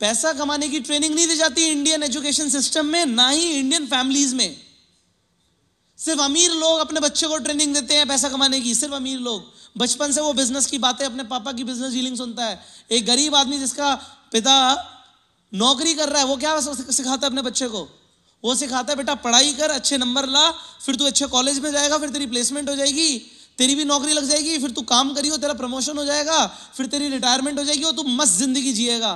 पैसा कमाने की ट्रेनिंग नहीं दी जाती इंडियन एजुकेशन सिस्टम में ना ही इंडियन फैमिलीज में सिर्फ अमीर लोग अपने बच्चे को ट्रेनिंग देते हैं पैसा कमाने की सिर्फ अमीर लोग बचपन से वो बिजनेस की बातें अपने पापा की बिजनेस डीलिंग सुनता है एक गरीब आदमी जिसका पिता नौकरी कर रहा है वो क्या सिखाता है अपने बच्चे को वो सिखाता है बेटा पढ़ाई कर अच्छे नंबर ला फिर तू अच्छे कॉलेज में जाएगा फिर तेरी प्लेसमेंट हो जाएगी तेरी भी नौकरी लग जाएगी फिर तू काम करियो तेरा प्रमोशन हो जाएगा फिर तेरी रिटायरमेंट हो जाएगी और तू मस्त जिंदगी जिएगा